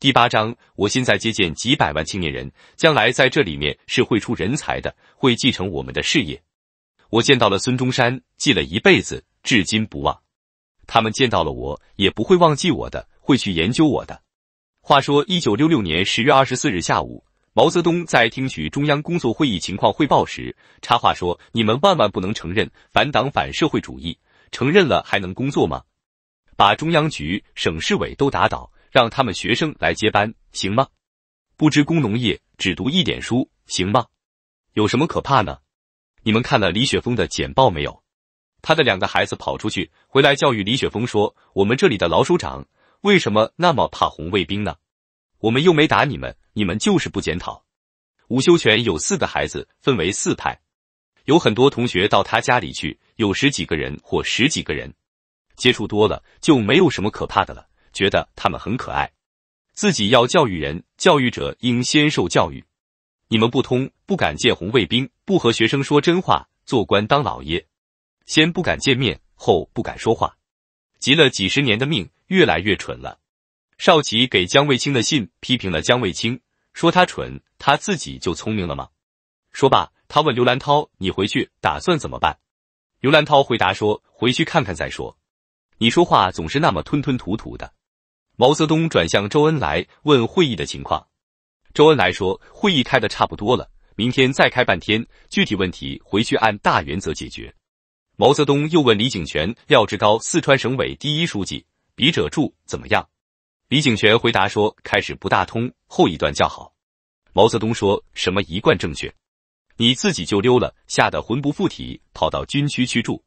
第八章，我现在接见几百万青年人，将来在这里面是会出人才的，会继承我们的事业。我见到了孙中山，记了一辈子，至今不忘。他们见到了我也不会忘记我的，会去研究我的。话说，一九六六年十月二十四日下午，毛泽东在听取中央工作会议情况汇报时插话说：“你们万万不能承认反党反社会主义，承认了还能工作吗？把中央局、省市委都打倒。”让他们学生来接班行吗？不知工农业只读一点书行吗？有什么可怕呢？你们看了李雪峰的简报没有？他的两个孩子跑出去回来教育李雪峰说：“我们这里的老首长为什么那么怕红卫兵呢？我们又没打你们，你们就是不检讨。”吴修全有四个孩子，分为四派，有很多同学到他家里去，有十几个人或十几个人，接触多了就没有什么可怕的了。觉得他们很可爱，自己要教育人，教育者应先受教育。你们不通，不敢见红卫兵，不和学生说真话，做官当老爷，先不敢见面，后不敢说话，急了几十年的命，越来越蠢了。少奇给江卫青的信批评了江卫青，说他蠢，他自己就聪明了吗？说罢，他问刘兰涛：“你回去打算怎么办？”刘兰涛回答说：“回去看看再说。”你说话总是那么吞吞吐吐的。毛泽东转向周恩来问会议的情况，周恩来说会议开得差不多了，明天再开半天，具体问题回去按大原则解决。毛泽东又问李井泉、廖志高，四川省委第一书记，笔者注怎么样？李井泉回答说开始不大通，后一段较好。毛泽东说什么一贯正确，你自己就溜了，吓得魂不附体，跑到军区去住，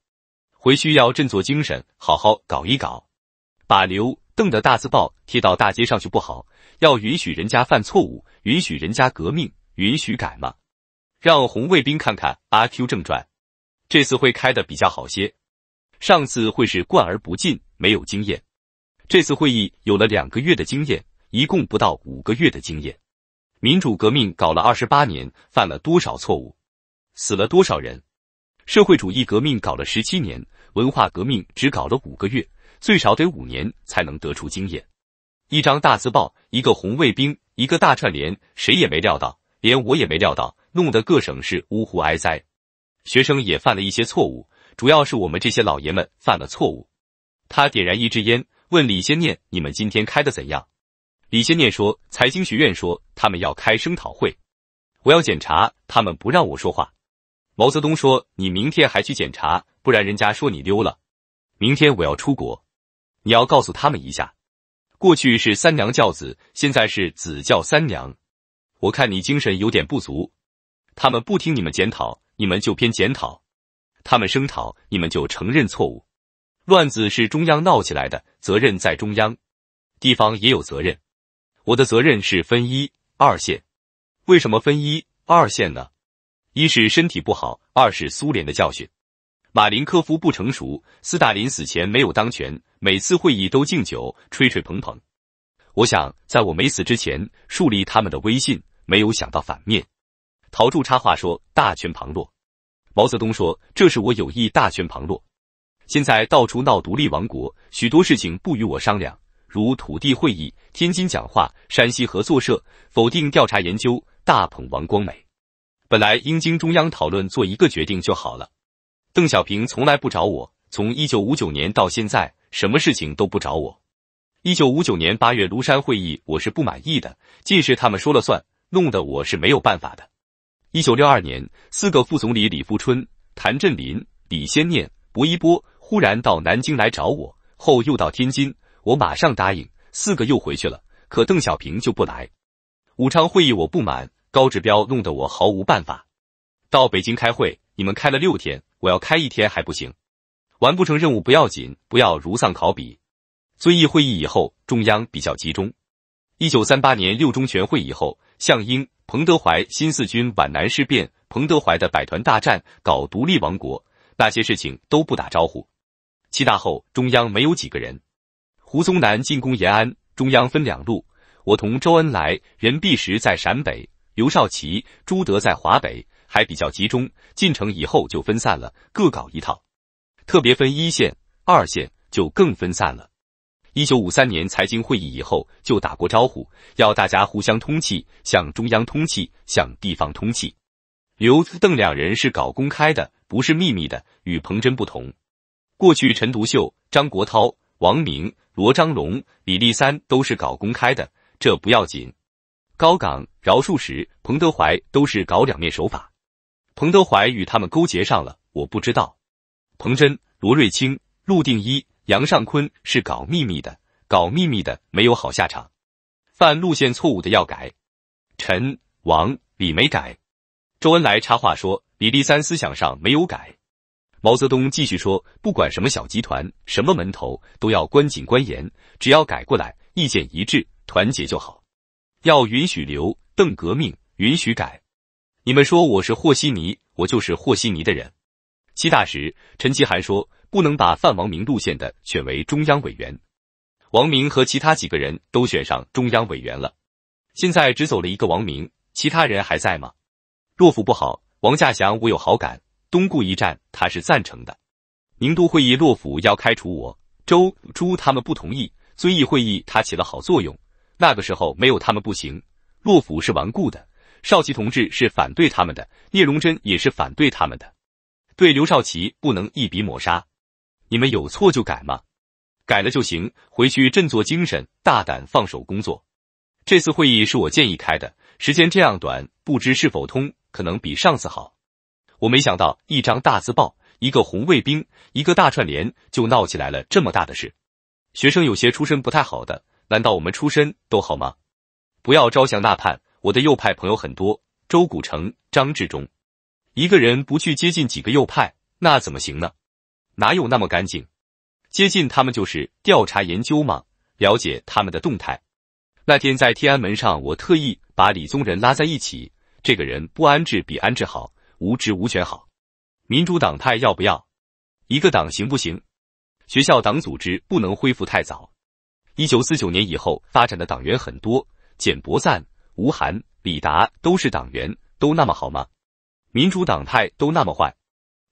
回去要振作精神，好好搞一搞，把刘。瞪的大字报贴到大街上去不好，要允许人家犯错误，允许人家革命，允许改吗？让红卫兵看看《阿 Q 正传》，这次会开的比较好些。上次会是灌而不进，没有经验。这次会议有了两个月的经验，一共不到五个月的经验。民主革命搞了二十八年，犯了多少错误，死了多少人？社会主义革命搞了十七年，文化革命只搞了五个月。最少得五年才能得出经验。一张大字报，一个红卫兵，一个大串联，谁也没料到，连我也没料到，弄得各省市呜呼哀哉。学生也犯了一些错误，主要是我们这些老爷们犯了错误。他点燃一支烟，问李先念：“你们今天开的怎样？”李先念说：“财经学院说他们要开声讨会，我要检查，他们不让我说话。”毛泽东说：“你明天还去检查，不然人家说你溜了。明天我要出国。”你要告诉他们一下，过去是三娘教子，现在是子教三娘。我看你精神有点不足，他们不听你们检讨，你们就偏检讨；他们声讨，你们就承认错误。乱子是中央闹起来的，责任在中央，地方也有责任。我的责任是分一、二线。为什么分一、二线呢？一是身体不好，二是苏联的教训。马林科夫不成熟，斯大林死前没有当权，每次会议都敬酒吹吹捧捧。我想在我没死之前树立他们的威信，没有想到反面。陶铸插话说：“大权旁落。”毛泽东说：“这是我有意大权旁落。”现在到处闹独立王国，许多事情不与我商量，如土地会议、天津讲话、山西合作社，否定调查研究，大捧王光美。本来应经中央讨论做一个决定就好了。邓小平从来不找我，从一九五九年到现在，什么事情都不找我。一九五九年八月庐山会议，我是不满意的，尽是他们说了算，弄得我是没有办法的。一九六二年，四个副总理李富春、谭震林、李先念、薄一波忽然到南京来找我，后又到天津，我马上答应，四个又回去了。可邓小平就不来。武昌会议我不满，高指标弄得我毫无办法。到北京开会，你们开了六天。我要开一天还不行，完不成任务不要紧，不要如丧考妣。遵义会议以后，中央比较集中。一九三八年六中全会以后，项英、彭德怀、新四军皖南事变，彭德怀的百团大战，搞独立王国，那些事情都不打招呼。七大后，中央没有几个人。胡宗南进攻延安，中央分两路，我同周恩来、任弼时在陕北。刘少奇、朱德在华北还比较集中，进城以后就分散了，各搞一套。特别分一线、二线，就更分散了。一九五三年财经会议以后，就打过招呼，要大家互相通气，向中央通气，向地方通气。刘、邓两人是搞公开的，不是秘密的，与彭真不同。过去陈独秀、张国焘、王明、罗章龙、李立三都是搞公开的，这不要紧。高岗、饶漱石、彭德怀都是搞两面手法，彭德怀与他们勾结上了，我不知道。彭真、罗瑞卿、陆定一、杨尚昆是搞秘密的，搞秘密的没有好下场。犯路线错误的要改，陈、王、李没改。周恩来插话说：“李立三思想上没有改。”毛泽东继续说：“不管什么小集团，什么门头，都要关紧关严，只要改过来，意见一致，团结就好。”要允许留邓革命，允许改。你们说我是和稀泥，我就是和稀泥的人。七大时，陈其涵说不能把范王明路线的选为中央委员，王明和其他几个人都选上中央委员了。现在只走了一个王明，其他人还在吗？洛甫不好，王稼祥我有好感，东固一战他是赞成的。宁都会议洛甫要开除我，周朱他们不同意。遵义会议他起了好作用。那个时候没有他们不行，洛甫是顽固的，少奇同志是反对他们的，聂荣臻也是反对他们的。对刘少奇不能一笔抹杀，你们有错就改嘛，改了就行，回去振作精神，大胆放手工作。这次会议是我建议开的，时间这样短，不知是否通，可能比上次好。我没想到一张大字报，一个红卫兵，一个大串联就闹起来了这么大的事。学生有些出身不太好的。难道我们出身都好吗？不要招降纳叛。我的右派朋友很多，周古城、张志忠，一个人不去接近几个右派，那怎么行呢？哪有那么干净？接近他们就是调查研究嘛，了解他们的动态。那天在天安门上，我特意把李宗仁拉在一起。这个人不安置比安置好，无职无权好。民主党派要不要？一个党行不行？学校党组织不能恢复太早。一九四九年以后发展的党员很多，简伯赞、吴晗、李达都是党员，都那么好吗？民主党派都那么坏？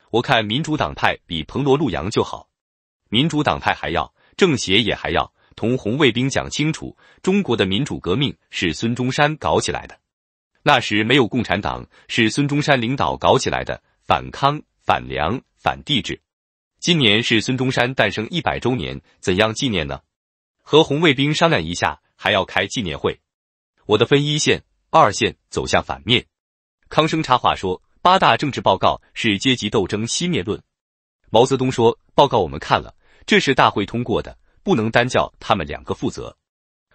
我看民主党派比彭罗陆杨就好，民主党派还要，政协也还要同红卫兵讲清楚，中国的民主革命是孙中山搞起来的，那时没有共产党，是孙中山领导搞起来的，反抗反良、反帝制。今年是孙中山诞生一百周年，怎样纪念呢？和红卫兵商量一下，还要开纪念会。我的分一线、二线走向反面。康生插话说：“八大政治报告是阶级斗争熄灭论。”毛泽东说：“报告我们看了，这是大会通过的，不能单叫他们两个负责。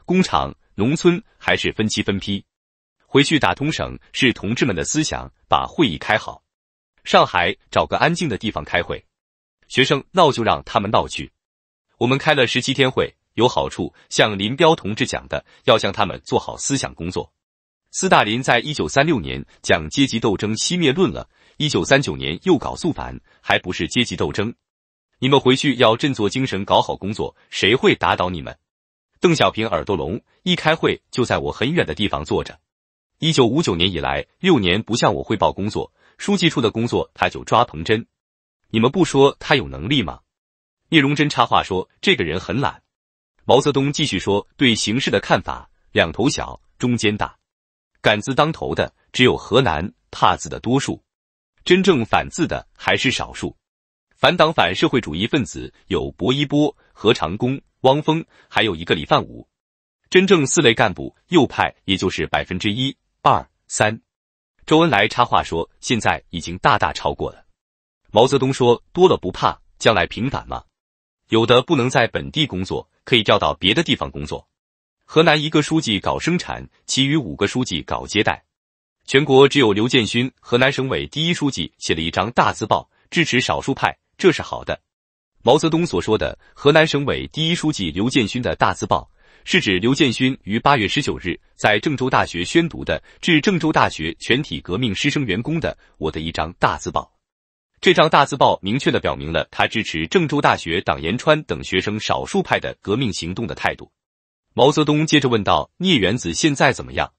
工厂、农村还是分期分批回去打通省，是同志们的思想把会议开好。上海找个安静的地方开会，学生闹就让他们闹去。我们开了十七天会。”有好处，像林彪同志讲的，要向他们做好思想工作。斯大林在一九三六年讲阶级斗争熄灭论了，一九三九年又搞肃反，还不是阶级斗争？你们回去要振作精神，搞好工作，谁会打倒你们？邓小平耳朵聋，一开会就在我很远的地方坐着。一九五九年以来六年不向我汇报工作，书记处的工作他就抓彭真，你们不说他有能力吗？聂荣臻插话说：“这个人很懒。”毛泽东继续说：“对形势的看法，两头小，中间大。敢字当头的只有河南，怕字的多数，真正反字的还是少数。反党反社会主义分子有薄一波、何长工、汪峰，还有一个李范武。真正四类干部右派，也就是百分之一、二、三。”周恩来插话说：“现在已经大大超过了。”毛泽东说：“多了不怕，将来平反吗？有的不能在本地工作。”可以调到别的地方工作。河南一个书记搞生产，其余五个书记搞接待。全国只有刘建勋，河南省委第一书记写了一张大字报，支持少数派，这是好的。毛泽东所说的河南省委第一书记刘建勋的大字报，是指刘建勋于八月十九日在郑州大学宣读的《致郑州大学全体革命师生员工的我的一张大字报》。这张大字报明确的表明了他支持郑州大学党延川等学生少数派的革命行动的态度。毛泽东接着问道：“聂元子现在怎么样？”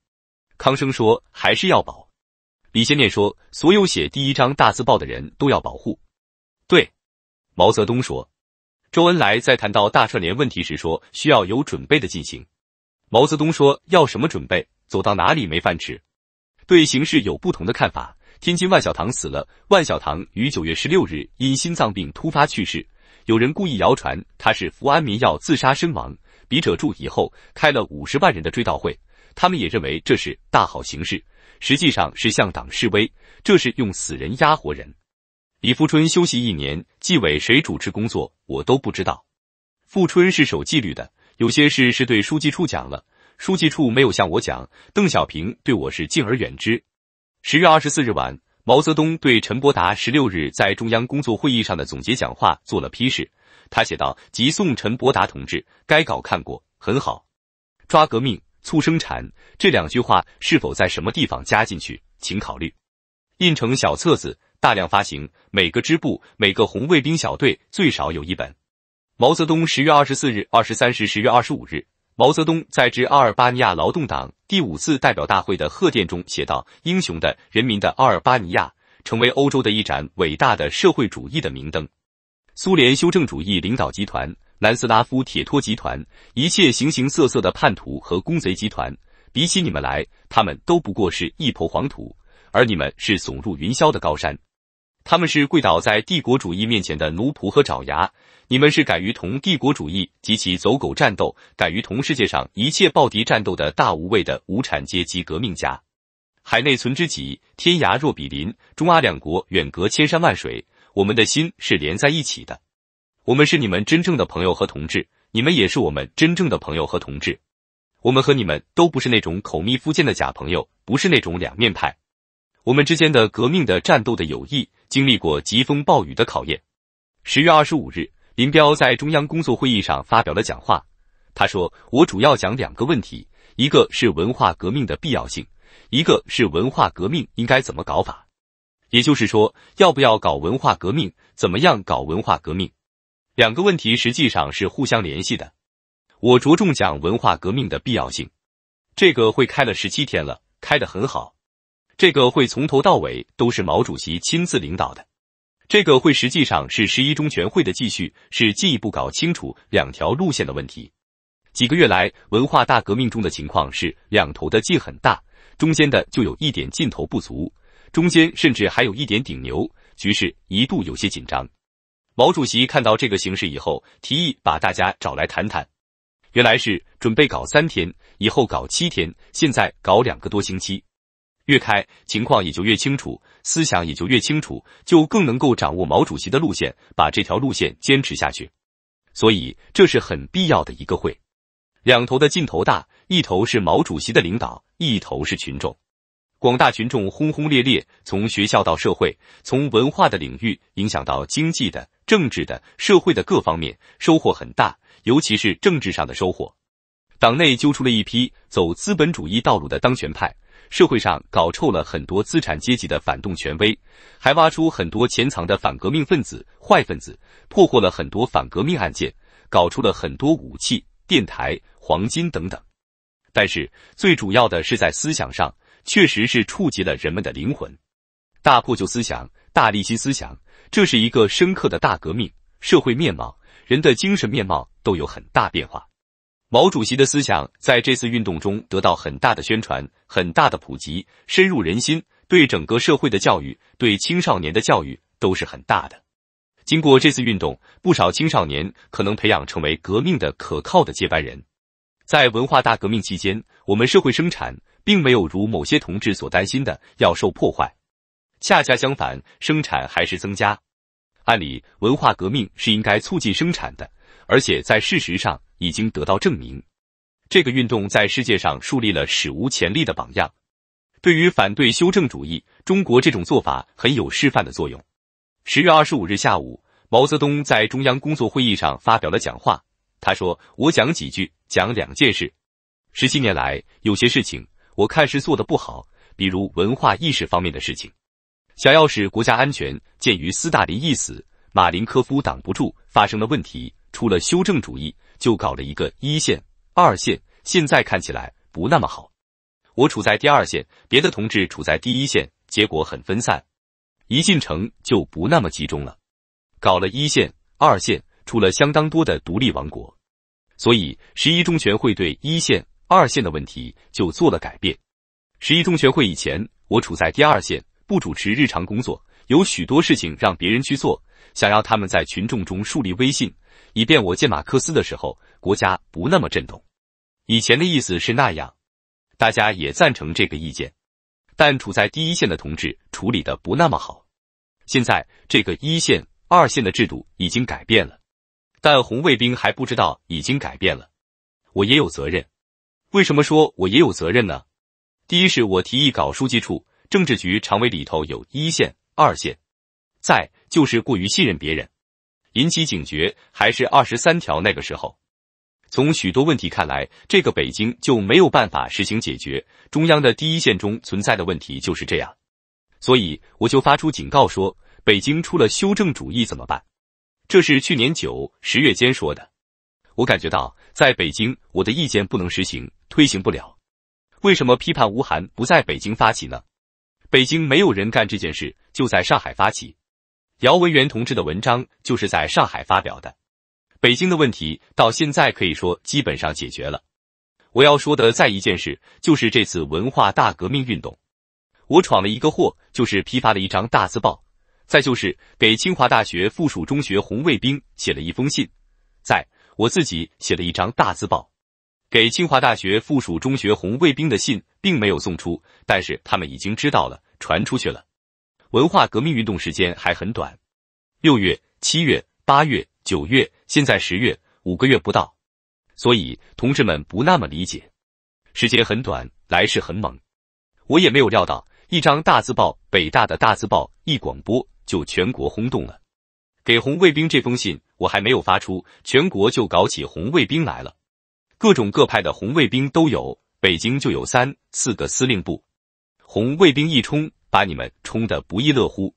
康生说：“还是要保。”李先念说：“所有写第一张大字报的人都要保护。”对，毛泽东说。周恩来在谈到大串联问题时说：“需要有准备的进行。”毛泽东说：“要什么准备？走到哪里没饭吃？对形势有不同的看法。”天津万小堂死了。万小堂于九月十六日因心脏病突发去世。有人故意谣传他是服安眠药自杀身亡。笔者注：以后开了五十万人的追悼会，他们也认为这是大好形势，实际上是向党示威，这是用死人压活人。李富春休息一年，纪委谁主持工作我都不知道。富春是守纪律的，有些事是对书记处讲了，书记处没有向我讲。邓小平对我是敬而远之。十月二十四日晚，毛泽东对陈伯达十六日在中央工作会议上的总结讲话做了批示。他写道：“急送陈伯达同志，该稿看过，很好。抓革命促生产这两句话是否在什么地方加进去，请考虑。印成小册子，大量发行，每个支部、每个红卫兵小队最少有一本。”毛泽东，十月二十四日二十三时，十月二十五日。毛泽东在致阿尔巴尼亚劳动党第五次代表大会的贺电中写道：“英雄的人民的阿尔巴尼亚，成为欧洲的一盏伟大的社会主义的明灯。苏联修正主义领导集团、南斯拉夫铁托集团，一切形形色色的叛徒和公贼集团，比起你们来，他们都不过是一抔黄土，而你们是耸入云霄的高山。”他们是跪倒在帝国主义面前的奴仆和爪牙，你们是敢于同帝国主义及其走狗战斗，敢于同世界上一切暴敌战斗的大无畏的无产阶级革命家。海内存知己，天涯若比邻。中阿两国远隔千山万水，我们的心是连在一起的。我们是你们真正的朋友和同志，你们也是我们真正的朋友和同志。我们和你们都不是那种口蜜腹剑的假朋友，不是那种两面派。我们之间的革命的战斗的友谊。经历过疾风暴雨的考验，十月二十五日，林彪在中央工作会议上发表了讲话。他说：“我主要讲两个问题，一个是文化革命的必要性，一个是文化革命应该怎么搞法。也就是说，要不要搞文化革命，怎么样搞文化革命。两个问题实际上是互相联系的。我着重讲文化革命的必要性。这个会开了十七天了，开得很好。”这个会从头到尾都是毛主席亲自领导的。这个会实际上是十一中全会的继续，是进一步搞清楚两条路线的问题。几个月来，文化大革命中的情况是两头的劲很大，中间的就有一点劲头不足，中间甚至还有一点顶牛，局势一度有些紧张。毛主席看到这个形势以后，提议把大家找来谈谈。原来是准备搞三天，以后搞七天，现在搞两个多星期。越开情况也就越清楚，思想也就越清楚，就更能够掌握毛主席的路线，把这条路线坚持下去。所以这是很必要的一个会。两头的劲头大，一头是毛主席的领导，一头是群众。广大群众轰轰烈烈，从学校到社会，从文化的领域影响到经济的、政治的、社会的各方面，收获很大，尤其是政治上的收获。党内揪出了一批走资本主义道路的当权派。社会上搞臭了很多资产阶级的反动权威，还挖出很多潜藏的反革命分子、坏分子，破获了很多反革命案件，搞出了很多武器、电台、黄金等等。但是最主要的是在思想上，确实是触及了人们的灵魂，大破旧思想，大力新思想，这是一个深刻的大革命。社会面貌、人的精神面貌都有很大变化。毛主席的思想在这次运动中得到很大的宣传、很大的普及，深入人心，对整个社会的教育、对青少年的教育都是很大的。经过这次运动，不少青少年可能培养成为革命的可靠的接班人。在文化大革命期间，我们社会生产并没有如某些同志所担心的要受破坏，恰恰相反，生产还是增加。按理，文化革命是应该促进生产的，而且在事实上。已经得到证明，这个运动在世界上树立了史无前例的榜样。对于反对修正主义，中国这种做法很有示范的作用。十月二十五日下午，毛泽东在中央工作会议上发表了讲话。他说：“我讲几句，讲两件事。十七年来，有些事情我看是做的不好，比如文化意识方面的事情。想要使国家安全，鉴于斯大林一死，马林科夫挡不住，发生了问题，出了修正主义。”就搞了一个一线、二线，现在看起来不那么好。我处在第二线，别的同志处在第一线，结果很分散。一进城就不那么集中了。搞了一线、二线，出了相当多的独立王国。所以十一中全会对一线、二线的问题就做了改变。十一中全会以前，我处在第二线，不主持日常工作，有许多事情让别人去做，想要他们在群众中树立威信。以便我见马克思的时候，国家不那么震动。以前的意思是那样，大家也赞成这个意见，但处在第一线的同志处理的不那么好。现在这个一线二线的制度已经改变了，但红卫兵还不知道已经改变了。我也有责任。为什么说我也有责任呢？第一是我提议搞书记处、政治局常委里头有一线二线，再就是过于信任别人。引起警觉还是二十三条那个时候，从许多问题看来，这个北京就没有办法实行解决。中央的第一线中存在的问题就是这样，所以我就发出警告说，北京出了修正主义怎么办？这是去年九十月间说的。我感觉到在北京，我的意见不能实行，推行不了。为什么批判吴晗不在北京发起呢？北京没有人干这件事，就在上海发起。姚文元同志的文章就是在上海发表的，北京的问题到现在可以说基本上解决了。我要说的再一件事就是这次文化大革命运动，我闯了一个祸，就是批发了一张大字报，再就是给清华大学附属中学红卫兵写了一封信，在我自己写了一张大字报，给清华大学附属中学红卫兵的信并没有送出，但是他们已经知道了，传出去了。文化革命运动时间还很短，六月、七月、八月、九月，现在十月，五个月不到，所以同志们不那么理解。时间很短，来势很猛，我也没有料到，一张大字报，北大的大字报一广播，就全国轰动了。给红卫兵这封信我还没有发出，全国就搞起红卫兵来了，各种各派的红卫兵都有，北京就有三四个司令部，红卫兵一冲。把你们冲的不亦乐乎。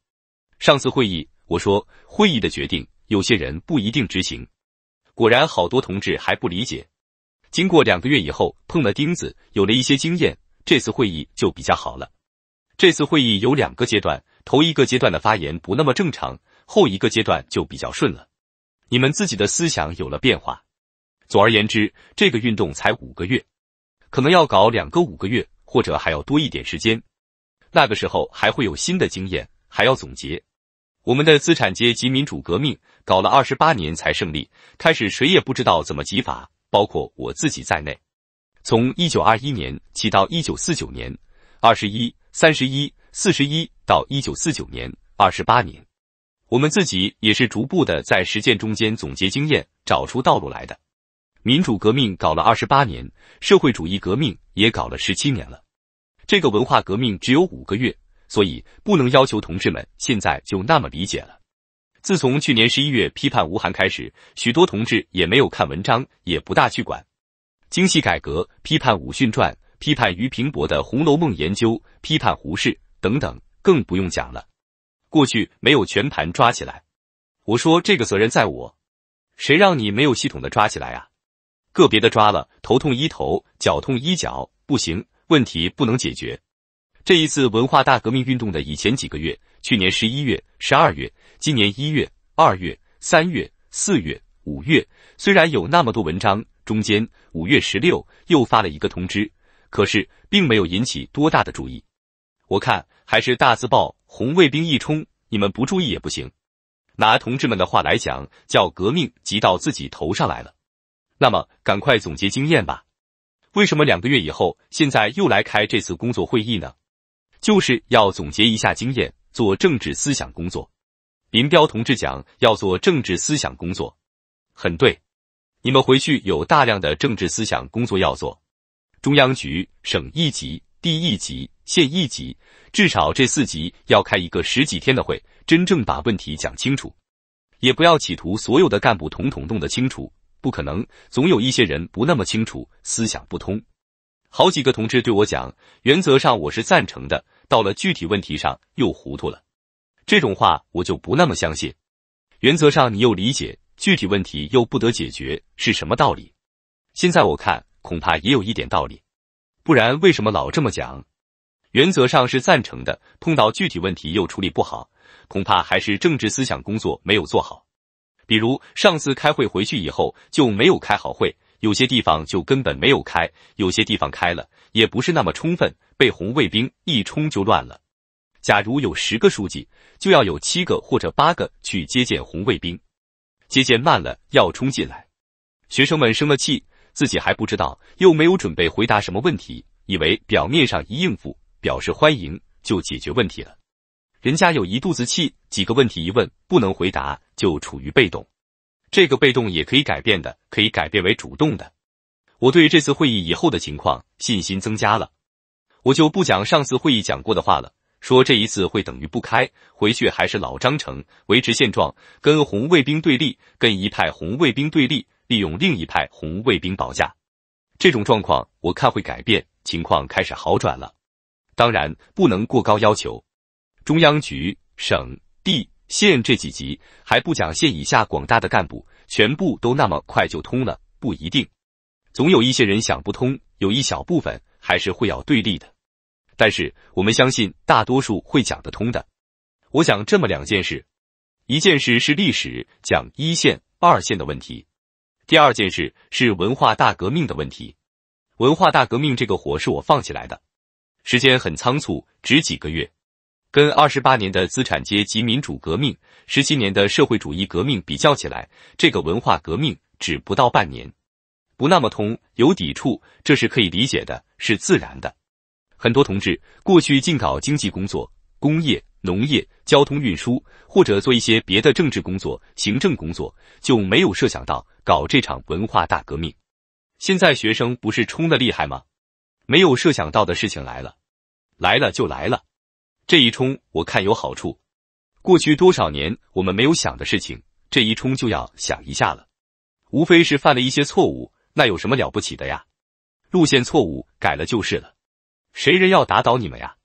上次会议我说会议的决定，有些人不一定执行。果然好多同志还不理解。经过两个月以后碰了钉子，有了一些经验，这次会议就比较好了。这次会议有两个阶段，头一个阶段的发言不那么正常，后一个阶段就比较顺了。你们自己的思想有了变化。总而言之，这个运动才五个月，可能要搞两个五个月，或者还要多一点时间。那个时候还会有新的经验，还要总结。我们的资产阶级民主革命搞了二十八年才胜利，开始谁也不知道怎么集法，包括我自己在内。从一九二一年起到一九四九年，二十一、三十一、四十一到一九四九年，二十八年，我们自己也是逐步的在实践中间总结经验，找出道路来的。民主革命搞了二十八年，社会主义革命也搞了十七年了。这个文化革命只有五个月，所以不能要求同志们现在就那么理解了。自从去年十一月批判吴晗开始，许多同志也没有看文章，也不大去管。京戏改革、批判《武训传》、批判俞平伯的《红楼梦研究》、批判胡适等等，更不用讲了。过去没有全盘抓起来，我说这个责任在我，谁让你没有系统的抓起来啊？个别的抓了，头痛医头，脚痛医脚，不行。问题不能解决。这一次文化大革命运动的以前几个月，去年十一月、十二月，今年一月、二月、三月、四月、五月，虽然有那么多文章，中间五月十六又发了一个通知，可是并没有引起多大的注意。我看还是大字报、红卫兵一冲，你们不注意也不行。拿同志们的话来讲，叫革命急到自己头上来了。那么，赶快总结经验吧。为什么两个月以后，现在又来开这次工作会议呢？就是要总结一下经验，做政治思想工作。林彪同志讲要做政治思想工作，很对。你们回去有大量的政治思想工作要做。中央局、省一级、地一级、县一级，至少这四级要开一个十几天的会，真正把问题讲清楚。也不要企图所有的干部统统弄得清楚。不可能，总有一些人不那么清楚，思想不通。好几个同志对我讲，原则上我是赞成的，到了具体问题上又糊涂了。这种话我就不那么相信。原则上你又理解，具体问题又不得解决，是什么道理？现在我看恐怕也有一点道理，不然为什么老这么讲？原则上是赞成的，碰到具体问题又处理不好，恐怕还是政治思想工作没有做好。比如上次开会回去以后就没有开好会，有些地方就根本没有开，有些地方开了也不是那么充分。被红卫兵一冲就乱了。假如有十个书记，就要有七个或者八个去接见红卫兵，接见慢了要冲进来。学生们生了气，自己还不知道，又没有准备回答什么问题，以为表面上一应付，表示欢迎就解决问题了。人家有一肚子气，几个问题一问不能回答，就处于被动。这个被动也可以改变的，可以改变为主动的。我对这次会议以后的情况信心增加了，我就不讲上次会议讲过的话了。说这一次会等于不开，回去还是老章程，维持现状，跟红卫兵对立，跟一派红卫兵对立，利用另一派红卫兵保驾。这种状况我看会改变，情况开始好转了。当然不能过高要求。中央局、省、地、县这几级还不讲，县以下广大的干部全部都那么快就通了，不一定。总有一些人想不通，有一小部分还是会要对立的。但是我们相信大多数会讲得通的。我想这么两件事：一件事是历史讲一线、二线的问题；第二件事是文化大革命的问题。文化大革命这个火是我放起来的，时间很仓促，只几个月。跟二十八年的资产阶级民主革命、十七年的社会主义革命比较起来，这个文化革命只不到半年，不那么通，有抵触，这是可以理解的，是自然的。很多同志过去尽搞经济工作、工业、农业、交通运输，或者做一些别的政治工作、行政工作，就没有设想到搞这场文化大革命。现在学生不是冲的厉害吗？没有设想到的事情来了，来了就来了。这一冲，我看有好处。过去多少年，我们没有想的事情，这一冲就要想一下了。无非是犯了一些错误，那有什么了不起的呀？路线错误改了就是了。谁人要打倒你们呀？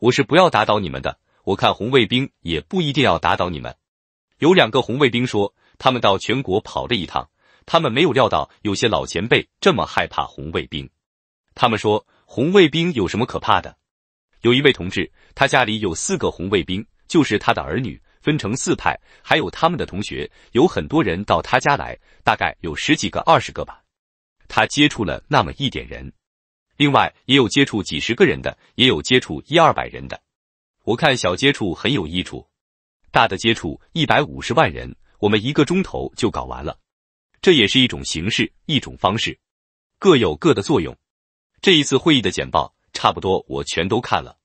我是不要打倒你们的。我看红卫兵也不一定要打倒你们。有两个红卫兵说，他们到全国跑了一趟，他们没有料到有些老前辈这么害怕红卫兵。他们说，红卫兵有什么可怕的？有一位同志，他家里有四个红卫兵，就是他的儿女，分成四派，还有他们的同学，有很多人到他家来，大概有十几个、二十个吧。他接触了那么一点人，另外也有接触几十个人的，也有接触一二百人的。我看小接触很有益处，大的接触一百五十万人，我们一个钟头就搞完了，这也是一种形式，一种方式，各有各的作用。这一次会议的简报。差不多，我全都看了。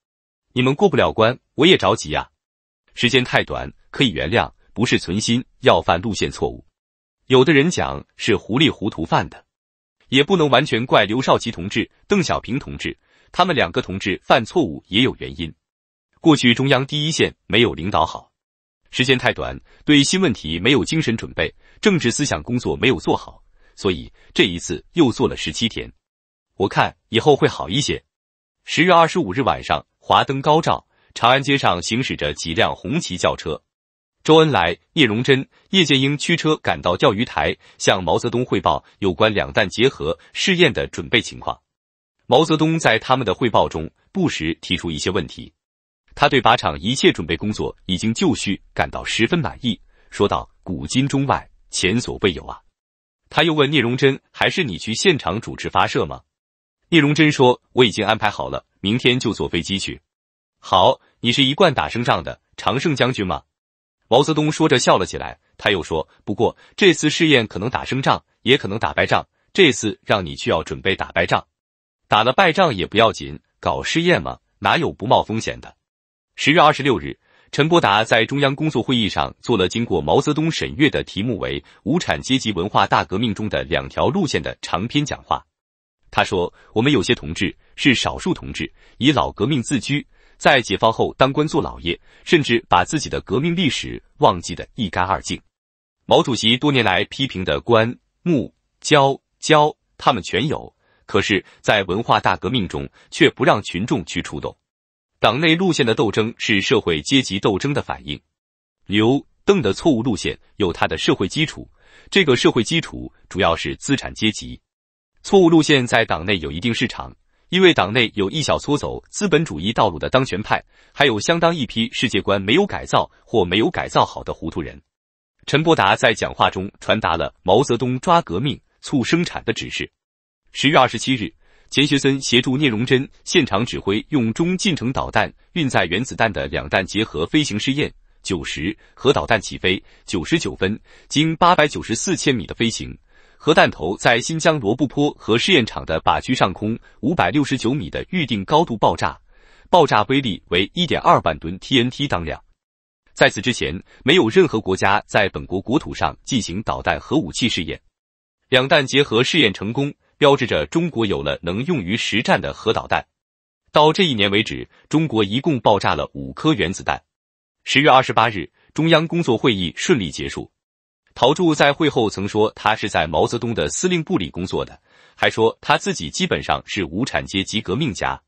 你们过不了关，我也着急呀。时间太短，可以原谅，不是存心要犯路线错误。有的人讲是糊里糊涂犯的，也不能完全怪刘少奇同志、邓小平同志，他们两个同志犯错误也有原因。过去中央第一线没有领导好，时间太短，对新问题没有精神准备，政治思想工作没有做好，所以这一次又做了十七天。我看以后会好一些。十月二十五日晚上，华灯高照，长安街上行驶着几辆红旗轿车。周恩来、聂荣臻、叶剑英驱车赶到钓鱼台，向毛泽东汇报有关两弹结合试验的准备情况。毛泽东在他们的汇报中不时提出一些问题，他对靶场一切准备工作已经就绪感到十分满意，说道：“古今中外前所未有啊！”他又问聂荣臻：“还是你去现场主持发射吗？”聂荣臻说：“我已经安排好了，明天就坐飞机去。好，你是一贯打胜仗的常胜将军吗？”毛泽东说着笑了起来。他又说：“不过这次试验可能打胜仗，也可能打败仗。这次让你去，要准备打败仗。打了败仗也不要紧，搞试验嘛，哪有不冒风险的？”十月二十六日，陈伯达在中央工作会议上做了经过毛泽东审阅的题目为《无产阶级文化大革命中的两条路线》的长篇讲话。他说：“我们有些同志是少数同志，以老革命自居，在解放后当官做老爷，甚至把自己的革命历史忘记得一干二净。毛主席多年来批评的官、木、教、教，他们全有，可是，在文化大革命中却不让群众去触动。党内路线的斗争是社会阶级斗争的反应。刘邓的错误路线有它的社会基础，这个社会基础主要是资产阶级。”错误路线在党内有一定市场，因为党内有一小撮走资本主义道路的当权派，还有相当一批世界观没有改造或没有改造好的糊涂人。陈伯达在讲话中传达了毛泽东抓革命促生产的指示。十月二十七日，钱学森协助聂荣臻现场指挥用中近程导弹运载原子弹的两弹结合飞行试验。九十核导弹起飞，九十九分经八百九十四千米的飞行。核弹头在新疆罗布泊核试验场的靶区上空五百六十九米的预定高度爆炸，爆炸威力为一点二万吨 TNT 当量。在此之前，没有任何国家在本国国土上进行导弹核武器试验。两弹结合试验成功，标志着中国有了能用于实战的核导弹。到这一年为止，中国一共爆炸了五颗原子弹。十月二十八日，中央工作会议顺利结束。陶铸在会后曾说，他是在毛泽东的司令部里工作的，还说他自己基本上是无产阶级革命家。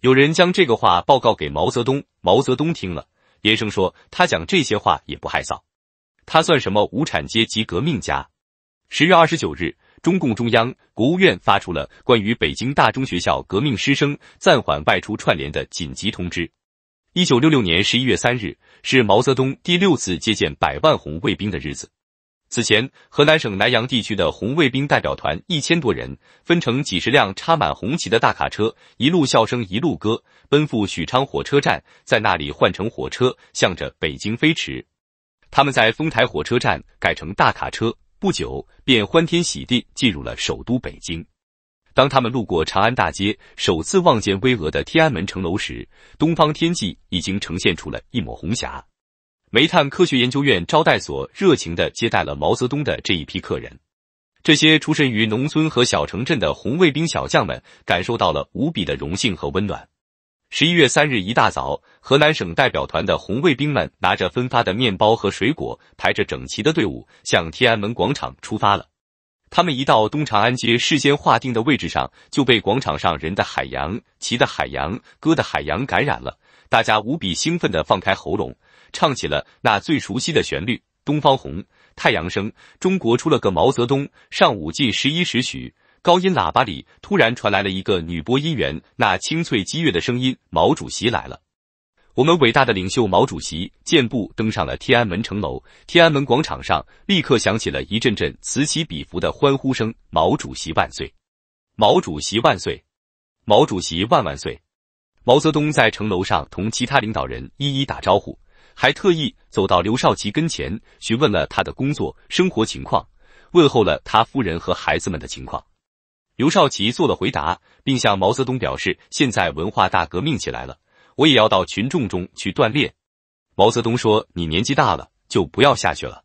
有人将这个话报告给毛泽东，毛泽东听了，连声说他讲这些话也不害臊，他算什么无产阶级革命家？十月二十九日，中共中央、国务院发出了关于北京大中学校革命师生暂缓外出串联的紧急通知。一九六六年十一月三日是毛泽东第六次接见百万红卫兵的日子。此前，河南省南阳地区的红卫兵代表团一千多人，分成几十辆插满红旗的大卡车，一路笑声一路歌，奔赴许昌火车站，在那里换乘火车，向着北京飞驰。他们在丰台火车站改成大卡车，不久便欢天喜地进入了首都北京。当他们路过长安大街，首次望见巍峨的天安门城楼时，东方天际已经呈现出了一抹红霞。煤炭科学研究院招待所热情的接待了毛泽东的这一批客人，这些出身于农村和小城镇的红卫兵小将们感受到了无比的荣幸和温暖。十一月三日一大早，河南省代表团的红卫兵们拿着分发的面包和水果，排着整齐的队伍向天安门广场出发了。他们一到东长安街事先划定的位置上，就被广场上人的海洋、旗的海洋、歌的海洋感染了，大家无比兴奋地放开喉咙。唱起了那最熟悉的旋律，《东方红，太阳升》，中国出了个毛泽东。上午近十一时许，高音喇叭里突然传来了一个女播音员那清脆激越的声音：“毛主席来了！”我们伟大的领袖毛主席健步登上了天安门城楼。天安门广场上立刻响起了一阵阵此起彼伏的欢呼声：“毛主席万岁！毛主席万岁！毛主席万万岁！”毛泽东在城楼上同其他领导人一一打招呼。还特意走到刘少奇跟前，询问了他的工作生活情况，问候了他夫人和孩子们的情况。刘少奇做了回答，并向毛泽东表示，现在文化大革命起来了，我也要到群众中去锻炼。毛泽东说：“你年纪大了，就不要下去了。”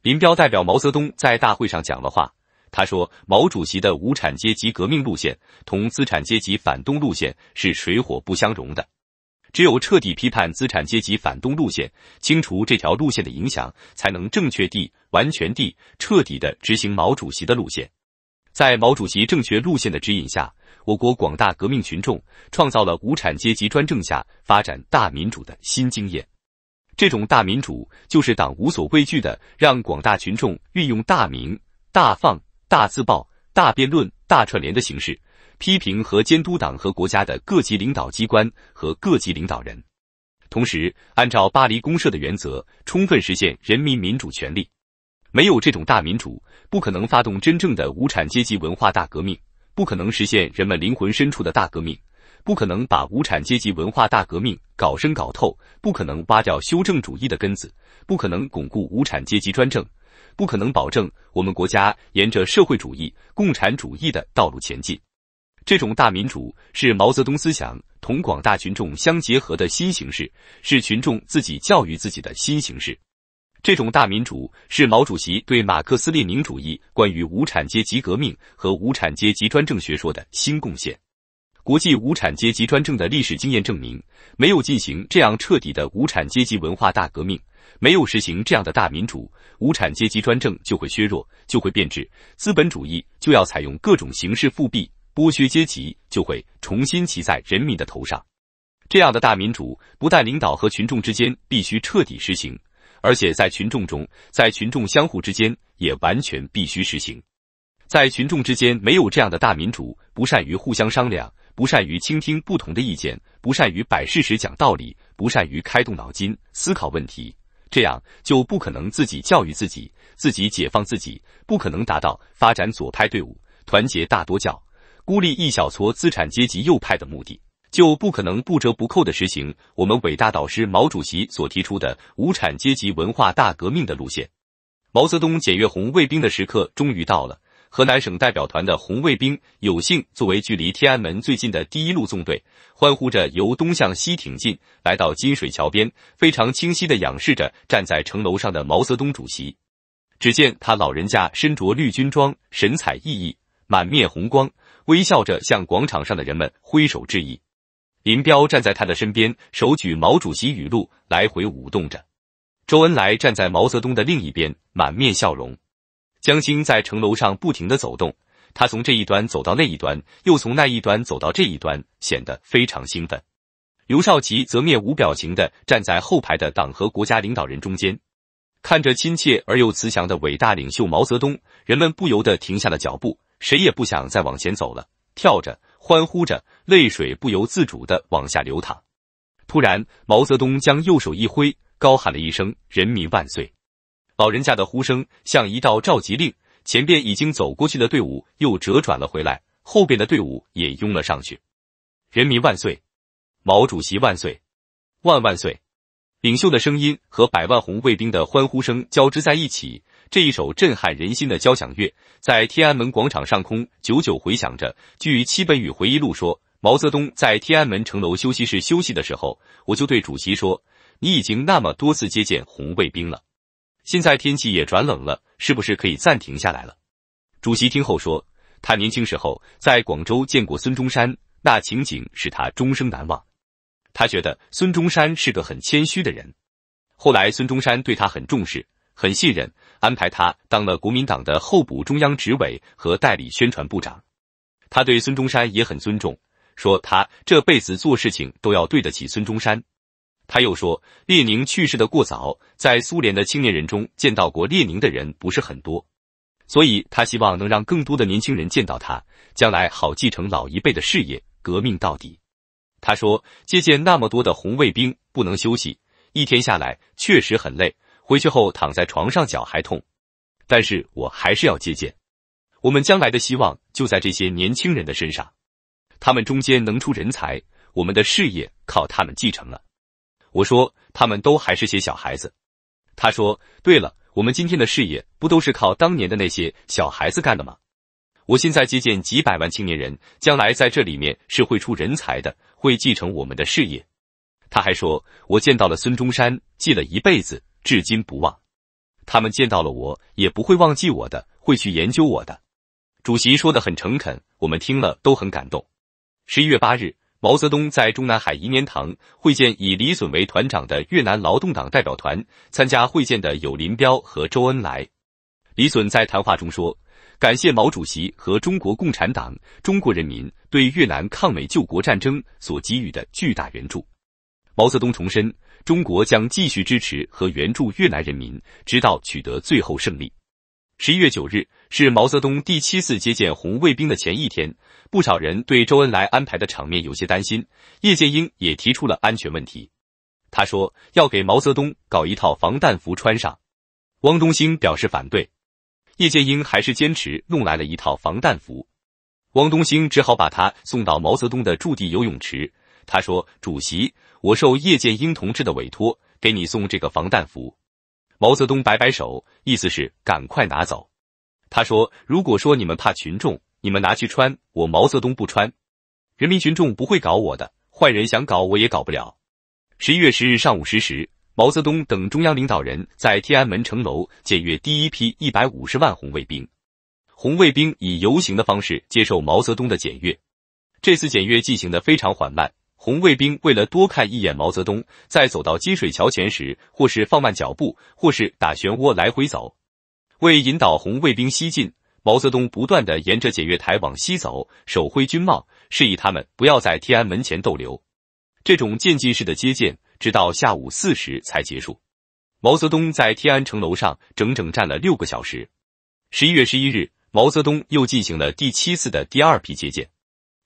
林彪代表毛泽东在大会上讲了话，他说：“毛主席的无产阶级革命路线，同资产阶级反动路线是水火不相容的。”只有彻底批判资产阶级反动路线，清除这条路线的影响，才能正确地、完全地、彻底地执行毛主席的路线。在毛主席正确路线的指引下，我国广大革命群众创造了无产阶级专政下发展大民主的新经验。这种大民主，就是党无所畏惧地让广大群众运用大明、大放、大自爆、大辩论、大串联的形式。批评和监督党和国家的各级领导机关和各级领导人，同时按照巴黎公社的原则，充分实现人民民主权利。没有这种大民主，不可能发动真正的无产阶级文化大革命，不可能实现人们灵魂深处的大革命，不可能把无产阶级文化大革命搞深搞透，不可能挖掉修正主义的根子，不可能巩固无产阶级专政，不可能保证我们国家沿着社会主义、共产主义的道路前进。这种大民主是毛泽东思想同广大群众相结合的新形式，是群众自己教育自己的新形式。这种大民主是毛主席对马克思列宁主义关于无产阶级革命和无产阶级专政学说的新贡献。国际无产阶级专政的历史经验证明，没有进行这样彻底的无产阶级文化大革命，没有实行这样的大民主，无产阶级专政就会削弱，就会变质，资本主义就要采用各种形式复辟。剥削阶级就会重新骑在人民的头上。这样的大民主不但领导和群众之间必须彻底实行，而且在群众中，在群众相互之间也完全必须实行。在群众之间没有这样的大民主，不善于互相商量，不善于倾听不同的意见，不善于摆事实讲道理，不善于开动脑筋思考问题，这样就不可能自己教育自己，自己解放自己，不可能达到发展左派队伍，团结大多教。孤立一小撮资产阶级右派的目的，就不可能不折不扣地实行我们伟大导师毛主席所提出的无产阶级文化大革命的路线。毛泽东检阅红卫兵的时刻终于到了，河南省代表团的红卫兵有幸作为距离天安门最近的第一路纵队，欢呼着由东向西挺进，来到金水桥边，非常清晰地仰视着站在城楼上的毛泽东主席。只见他老人家身着绿军装，神采奕奕，满面红光。微笑着向广场上的人们挥手致意，林彪站在他的身边，手举毛主席语录来回舞动着。周恩来站在毛泽东的另一边，满面笑容。江青在城楼上不停的走动，他从这一端走到那一端，又从那一端走到这一端，显得非常兴奋。刘少奇则面无表情的站在后排的党和国家领导人中间，看着亲切而又慈祥的伟大领袖毛泽东，人们不由得停下了脚步。谁也不想再往前走了，跳着，欢呼着，泪水不由自主地往下流淌。突然，毛泽东将右手一挥，高喊了一声：“人民万岁！”老人家的呼声像一道召集令，前边已经走过去的队伍又折转了回来，后边的队伍也拥了上去。“人民万岁！毛主席万岁！万万岁！”领袖的声音和百万红卫兵的欢呼声交织在一起。这一首震撼人心的交响乐，在天安门广场上空久久回响着。据戚本禹回忆录说，毛泽东在天安门城楼休息室休息的时候，我就对主席说：“你已经那么多次接见红卫兵了，现在天气也转冷了，是不是可以暂停下来了？”主席听后说：“他年轻时候在广州见过孙中山，那情景使他终生难忘。他觉得孙中山是个很谦虚的人，后来孙中山对他很重视。”很信任，安排他当了国民党的候补中央执委和代理宣传部长。他对孙中山也很尊重，说他这辈子做事情都要对得起孙中山。他又说，列宁去世的过早，在苏联的青年人中见到过列宁的人不是很多，所以他希望能让更多的年轻人见到他，将来好继承老一辈的事业，革命到底。他说，接见那么多的红卫兵，不能休息，一天下来确实很累。回去后躺在床上脚还痛，但是我还是要接见。我们将来的希望就在这些年轻人的身上，他们中间能出人才，我们的事业靠他们继承了。我说他们都还是些小孩子。他说：“对了，我们今天的事业不都是靠当年的那些小孩子干的吗？”我现在接见几百万青年人，将来在这里面是会出人才的，会继承我们的事业。他还说：“我见到了孙中山，记了一辈子。”至今不忘，他们见到了我，也不会忘记我的，会去研究我的。主席说的很诚恳，我们听了都很感动。十一月八日，毛泽东在中南海颐年堂会见以李隼为团长的越南劳动党代表团，参加会见的有林彪和周恩来。李隼在谈话中说，感谢毛主席和中国共产党、中国人民对越南抗美救国战争所给予的巨大援助。毛泽东重申，中国将继续支持和援助越南人民，直到取得最后胜利。十一月九日是毛泽东第七次接见红卫兵的前一天，不少人对周恩来安排的场面有些担心。叶剑英也提出了安全问题，他说要给毛泽东搞一套防弹服穿上。汪东兴表示反对，叶剑英还是坚持弄来了一套防弹服，汪东兴只好把他送到毛泽东的驻地游泳池。他说：“主席，我受叶剑英同志的委托，给你送这个防弹服。”毛泽东摆摆手，意思是赶快拿走。他说：“如果说你们怕群众，你们拿去穿，我毛泽东不穿。人民群众不会搞我的，坏人想搞我也搞不了。”十一月十日上午十时，毛泽东等中央领导人在天安门城楼检阅第一批一百五十万红卫兵。红卫兵以游行的方式接受毛泽东的检阅。这次检阅进行的非常缓慢。红卫兵为了多看一眼毛泽东，在走到金水桥前时，或是放慢脚步，或是打旋涡来回走。为引导红卫兵西进，毛泽东不断地沿着检阅台往西走，手挥军帽，示意他们不要在天安门前逗留。这种渐进式的接见，直到下午四时才结束。毛泽东在天安城楼上整整站了六个小时。十一月十一日，毛泽东又进行了第七次的第二批接见。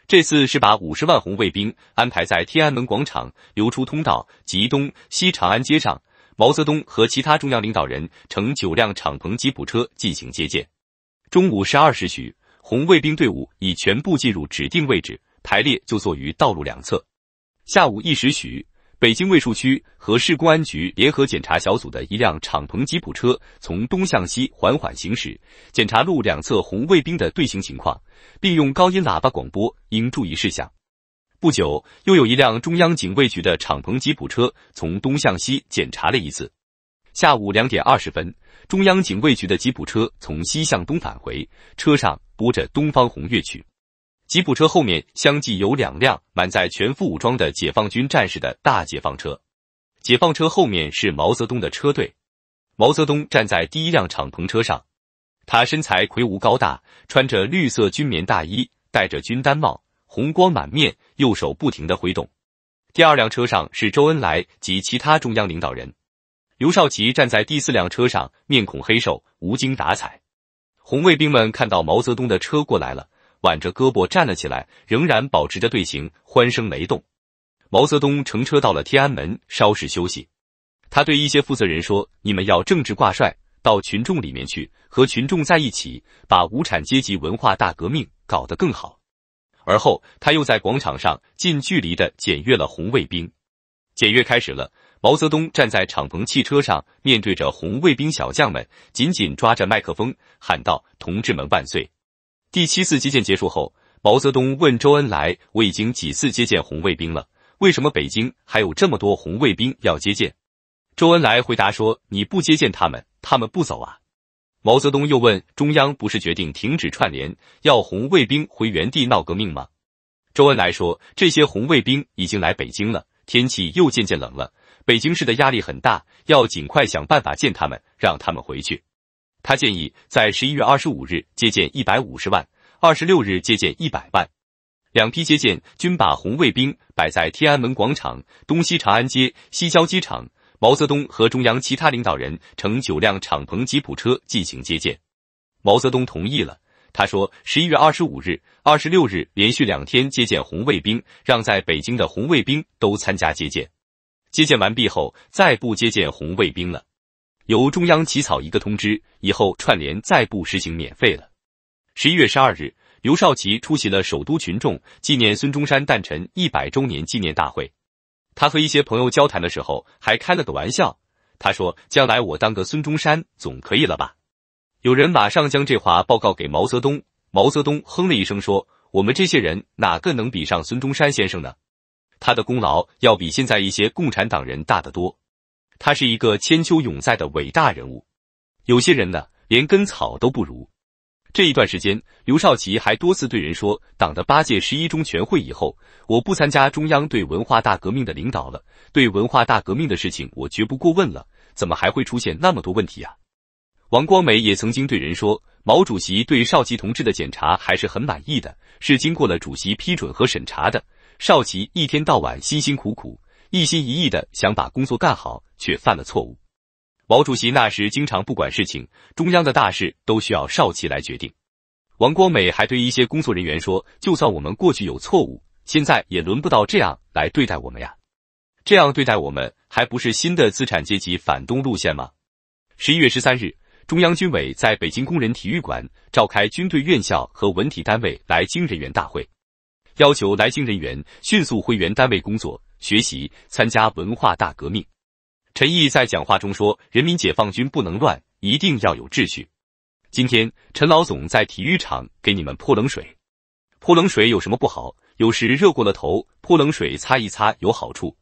这次是把五十万红卫兵安排在天安门广场留出通道及东西长安街上，毛泽东和其他中央领导人乘九辆敞篷吉普车进行接见。中午十二时许，红卫兵队伍已全部进入指定位置排列就坐于道路两侧。下午一时许。北京卫戍区和市公安局联合检查小组的一辆敞篷吉普车从东向西缓缓行驶，检查路两侧红卫兵的队形情况，并用高音喇叭广播应注意事项。不久，又有一辆中央警卫局的敞篷吉普车从东向西检查了一次。下午两点二十分，中央警卫局的吉普车从西向东返回，车上播着《东方红》乐曲。吉普车后面相继有两辆满载全副武装的解放军战士的大解放车，解放车后面是毛泽东的车队。毛泽东站在第一辆敞篷车上，他身材魁梧高大，穿着绿色军棉大衣，戴着军单帽，红光满面，右手不停的挥动。第二辆车上是周恩来及其他中央领导人。刘少奇站在第四辆车上，面孔黑瘦，无精打采。红卫兵们看到毛泽东的车过来了。挽着胳膊站了起来，仍然保持着队形，欢声雷动。毛泽东乘车到了天安门，稍事休息。他对一些负责人说：“你们要政治挂帅，到群众里面去，和群众在一起，把无产阶级文化大革命搞得更好。”而后，他又在广场上近距离的检阅了红卫兵。检阅开始了，毛泽东站在敞篷汽车上，面对着红卫兵小将们，紧紧抓着麦克风喊道：“同志们万岁！”第七次接见结束后，毛泽东问周恩来：“我已经几次接见红卫兵了，为什么北京还有这么多红卫兵要接见？”周恩来回答说：“你不接见他们，他们不走啊。”毛泽东又问：“中央不是决定停止串联，要红卫兵回原地闹革命吗？”周恩来说：“这些红卫兵已经来北京了，天气又渐渐冷了，北京市的压力很大，要尽快想办法见他们，让他们回去。”他建议在十一月二十五日接见一百五十万，二十六日接见一百万，两批接见均把红卫兵摆在天安门广场、东西长安街、西郊机场。毛泽东和中央其他领导人乘九辆敞篷吉普车进行接见。毛泽东同意了，他说：“十一月二十五日、二十六日连续两天接见红卫兵，让在北京的红卫兵都参加接见。接见完毕后再不接见红卫兵了。”由中央起草一个通知，以后串联再不实行免费了。十一月十二日，刘少奇出席了首都群众纪念孙中山诞辰一百周年纪念大会。他和一些朋友交谈的时候，还开了个玩笑。他说：“将来我当个孙中山，总可以了吧？”有人马上将这话报告给毛泽东。毛泽东哼了一声说：“我们这些人哪个能比上孙中山先生呢？他的功劳要比现在一些共产党人大得多。”他是一个千秋永在的伟大人物，有些人呢连根草都不如。这一段时间，刘少奇还多次对人说，党的八届十一中全会以后，我不参加中央对文化大革命的领导了，对文化大革命的事情我绝不过问了。怎么还会出现那么多问题啊？王光美也曾经对人说，毛主席对少奇同志的检查还是很满意的，是经过了主席批准和审查的。少奇一天到晚辛辛苦苦。一心一意的想把工作干好，却犯了错误。毛主席那时经常不管事情，中央的大事都需要少奇来决定。王光美还对一些工作人员说：“就算我们过去有错误，现在也轮不到这样来对待我们呀！这样对待我们，还不是新的资产阶级反动路线吗？”十一月十三日，中央军委在北京工人体育馆召开军队院校和文体单位来京人员大会，要求来京人员迅速回原单位工作。学习参加文化大革命，陈毅在讲话中说：“人民解放军不能乱，一定要有秩序。今天陈老总在体育场给你们泼冷水，泼冷水有什么不好？有时热过了头，泼冷水擦一擦有好处。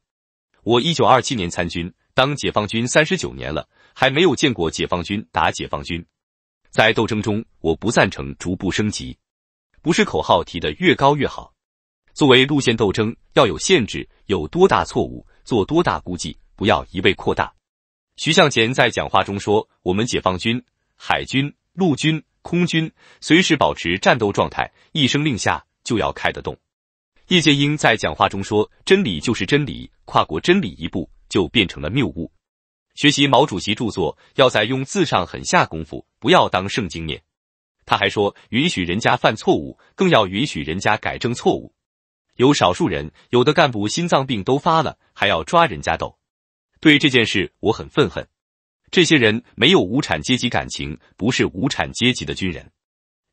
我一九二七年参军，当解放军三十九年了，还没有见过解放军打解放军。在斗争中，我不赞成逐步升级，不是口号提的越高越好。”作为路线斗争，要有限制，有多大错误做多大估计，不要一味扩大。徐向前在讲话中说：“我们解放军海军、陆军、空军随时保持战斗状态，一声令下就要开得动。”叶剑英在讲话中说：“真理就是真理，跨过真理一步就变成了谬误。学习毛主席著作，要在用字上狠下功夫，不要当圣经念。”他还说：“允许人家犯错误，更要允许人家改正错误。”有少数人，有的干部心脏病都发了，还要抓人家斗，对这件事我很愤恨。这些人没有无产阶级感情，不是无产阶级的军人。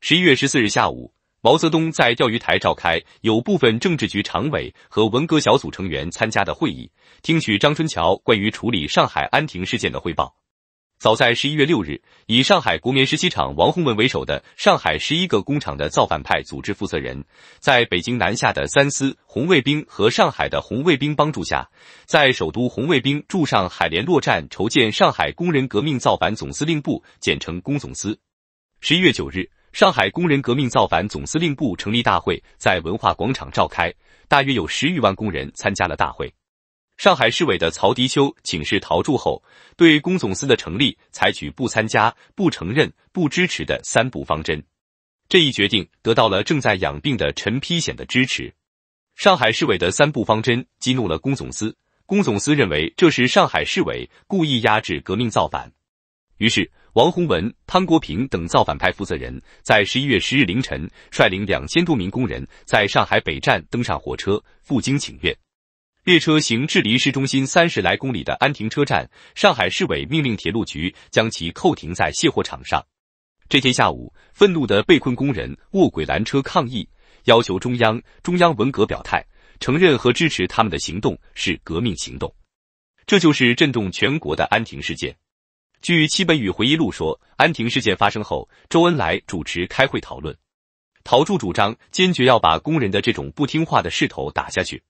十一月十四日下午，毛泽东在钓鱼台召开有部分政治局常委和文革小组成员参加的会议，听取张春桥关于处理上海安亭事件的汇报。早在十一月六日，以上海国棉十七厂王洪文为首的上海十一个工厂的造反派组织负责人，在北京南下的三司红卫兵和上海的红卫兵帮助下，在首都红卫兵驻上海联络站筹建上海工人革命造反总司令部，简称工总司。十一月九日，上海工人革命造反总司令部成立大会在文化广场召开，大约有十余万工人参加了大会。上海市委的曹迪修请示陶铸后，对龚总司的成立采取不参加、不承认、不支持的三不方针。这一决定得到了正在养病的陈丕显的支持。上海市委的三不方针激怒了龚总司，龚总司认为这是上海市委故意压制革命造反。于是，王洪文、潘国平等造反派负责人在十一月十日凌晨率领两千多名工人在上海北站登上火车赴京请愿。列车行至离市中心三十来公里的安亭车站，上海市委命令铁路局将其扣停在卸货场上。这天下午，愤怒的被困工人卧轨拦车抗议，要求中央、中央文革表态，承认和支持他们的行动是革命行动。这就是震动全国的安亭事件。据戚本禹回忆录说，安亭事件发生后，周恩来主持开会讨论，陶铸主张坚决要把工人的这种不听话的势头打下去。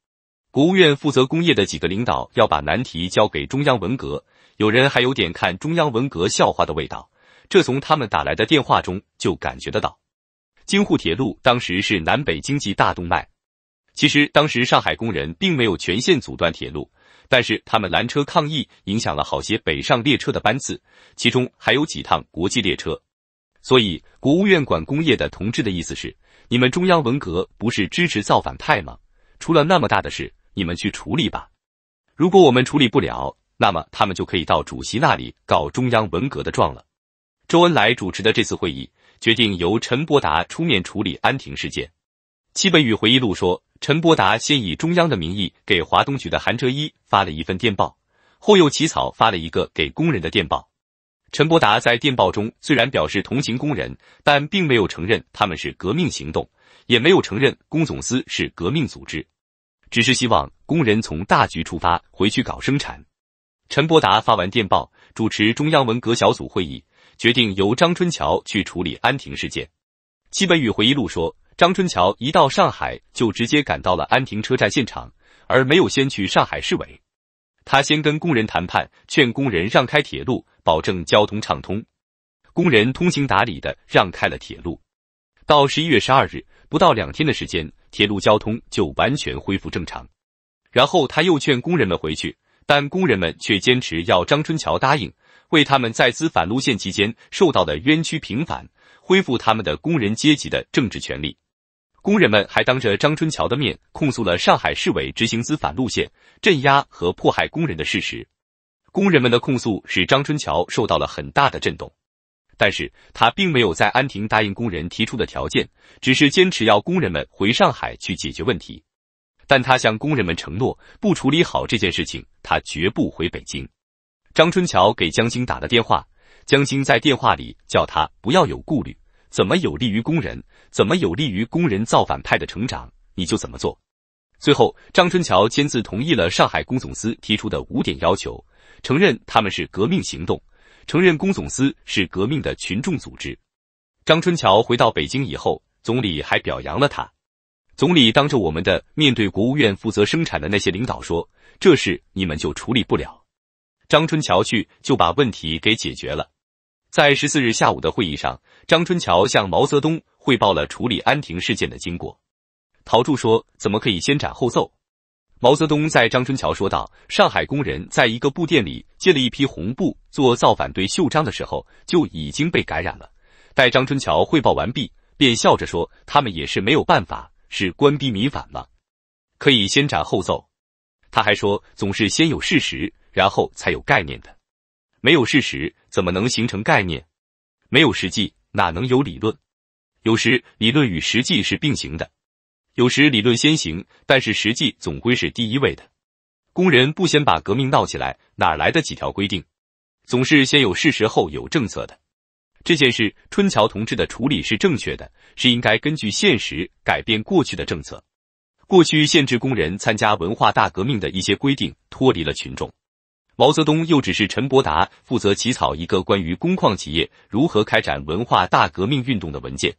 国务院负责工业的几个领导要把难题交给中央文革，有人还有点看中央文革笑话的味道，这从他们打来的电话中就感觉得到。京沪铁路当时是南北经济大动脉，其实当时上海工人并没有全线阻断铁路，但是他们拦车抗议，影响了好些北上列车的班次，其中还有几趟国际列车。所以国务院管工业的同志的意思是：你们中央文革不是支持造反派吗？出了那么大的事！你们去处理吧。如果我们处理不了，那么他们就可以到主席那里告中央文革的状了。周恩来主持的这次会议决定由陈伯达出面处理安亭事件。戚本禹回忆录说，陈伯达先以中央的名义给华东局的韩哲一发了一份电报，后又起草发了一个给工人的电报。陈伯达在电报中虽然表示同情工人，但并没有承认他们是革命行动，也没有承认工总司是革命组织。只是希望工人从大局出发，回去搞生产。陈伯达发完电报，主持中央文革小组会议，决定由张春桥去处理安亭事件。戚本禹回忆录说，张春桥一到上海就直接赶到了安亭车站现场，而没有先去上海市委。他先跟工人谈判，劝工人让开铁路，保证交通畅通。工人通情达理的让开了铁路。到十一月十二日，不到两天的时间。铁路交通就完全恢复正常。然后他又劝工人们回去，但工人们却坚持要张春桥答应为他们在资反路线期间受到的冤屈平反，恢复他们的工人阶级的政治权利。工人们还当着张春桥的面控诉了上海市委执行资反路线、镇压和迫害工人的事实。工人们的控诉使张春桥受到了很大的震动。但是他并没有在安亭答应工人提出的条件，只是坚持要工人们回上海去解决问题。但他向工人们承诺，不处理好这件事情，他绝不回北京。张春桥给江青打了电话，江青在电话里叫他不要有顾虑，怎么有利于工人，怎么有利于工人造反派的成长，你就怎么做。最后，张春桥签字同意了上海工总司提出的五点要求，承认他们是革命行动。承认工总司是革命的群众组织。张春桥回到北京以后，总理还表扬了他。总理当着我们的面对国务院负责生产的那些领导说：“这事你们就处理不了，张春桥去就把问题给解决了。”在十四日下午的会议上，张春桥向毛泽东汇报了处理安亭事件的经过。陶铸说：“怎么可以先斩后奏？”毛泽东在张春桥说道：“上海工人在一个布店里借了一批红布做造反队袖章的时候，就已经被感染了。待张春桥汇报完毕，便笑着说：他们也是没有办法，是官逼民反嘛。可以先斩后奏。他还说：总是先有事实，然后才有概念的。没有事实，怎么能形成概念？没有实际，哪能有理论？有时，理论与实际是并行的。”有时理论先行，但是实际总归是第一位的。工人不先把革命闹起来，哪来的几条规定？总是先有事实，后有政策的。这件事，春桥同志的处理是正确的，是应该根据现实改变过去的政策。过去限制工人参加文化大革命的一些规定脱离了群众。毛泽东又指示陈伯达负责起草一个关于工矿企业如何开展文化大革命运动的文件。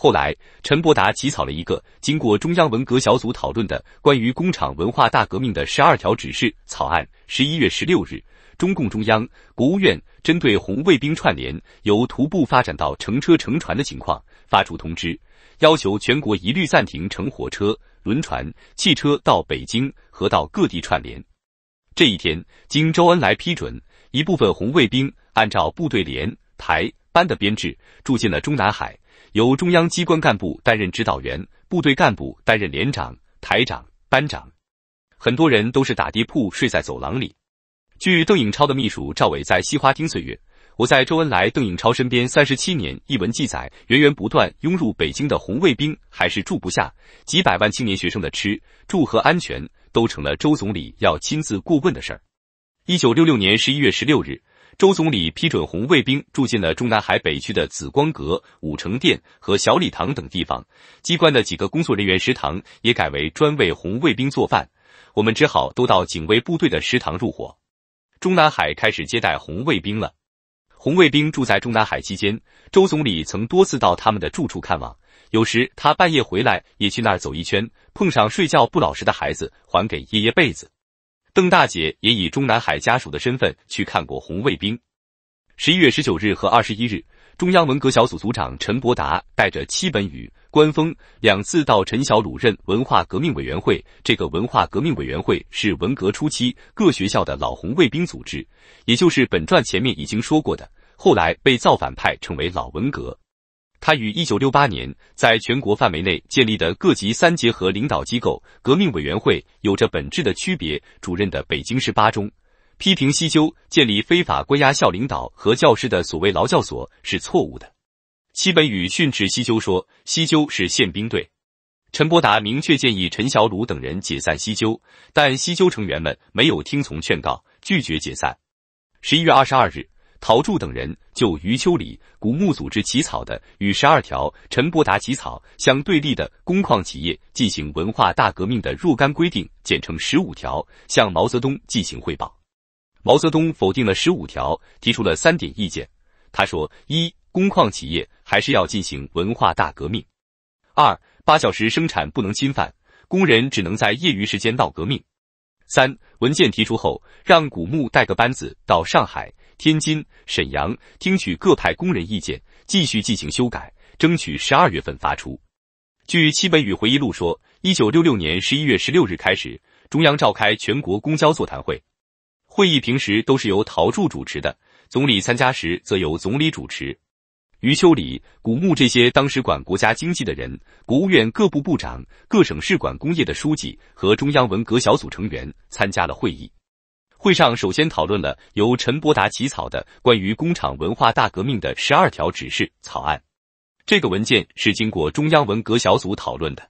后来，陈伯达起草了一个经过中央文革小组讨论的关于工厂文化大革命的十二条指示草案。十一月十六日，中共中央、国务院针对红卫兵串联由徒步发展到乘车、乘船的情况，发出通知，要求全国一律暂停乘火车、轮船、汽车到北京和到各地串联。这一天，经周恩来批准，一部分红卫兵按照部队连、排、班的编制住进了中南海。由中央机关干部担任指导员，部队干部担任连长、台长、班长，很多人都是打地铺睡在走廊里。据邓颖超的秘书赵伟在《西花厅岁月：我在周恩来、邓颖超身边三十七年》一文记载，源源不断涌入北京的红卫兵还是住不下，几百万青年学生的吃、住和安全都成了周总理要亲自过问的事儿。一九六六年十一月十六日。周总理批准红卫兵住进了中南海北区的紫光阁、武成殿和小礼堂等地方。机关的几个工作人员食堂也改为专为红卫兵做饭，我们只好都到警卫部队的食堂入伙。中南海开始接待红卫兵了。红卫兵住在中南海期间，周总理曾多次到他们的住处看望，有时他半夜回来也去那儿走一圈，碰上睡觉不老实的孩子，还给掖掖被子。邓大姐也以中南海家属的身份去看过红卫兵。十一月十九日和二十一日，中央文革小组组长陈伯达带着戚本禹、关峰两次到陈小鲁任文化革命委员会。这个文化革命委员会是文革初期各学校的老红卫兵组织，也就是本传前面已经说过的，后来被造反派称为老文革。他与一九六八年在全国范围内建立的各级三结合领导机构革命委员会有着本质的区别。主任的北京市八中批评西揪建立非法关押校领导和教师的所谓劳教所是错误的。西本禹训斥西揪说：“西揪是宪兵队。”陈伯达明确建议陈小鲁等人解散西揪，但西揪成员们没有听从劝告，拒绝解散。十一月二十二日。陶铸等人就余秋里、古墓组织起草的与十二条陈伯达起草相对立的工矿企业进行文化大革命的若干规定（简称十五条）向毛泽东进行汇报。毛泽东否定了十五条，提出了三点意见。他说：一、工矿企业还是要进行文化大革命；二、八小时生产不能侵犯，工人只能在业余时间闹革命；三、文件提出后，让古墓带个班子到上海。天津、沈阳，听取各派工人意见，继续进行修改，争取十二月份发出。据戚本禹回忆录说，一九六六年十一月十六日开始，中央召开全国公交座谈会。会议平时都是由陶铸主持的，总理参加时则由总理主持。余秋里、古牧这些当时管国家经济的人，国务院各部部长、各省市管工业的书记和中央文革小组成员参加了会议。会上首先讨论了由陈伯达起草的关于工厂文化大革命的十二条指示草案。这个文件是经过中央文革小组讨论的。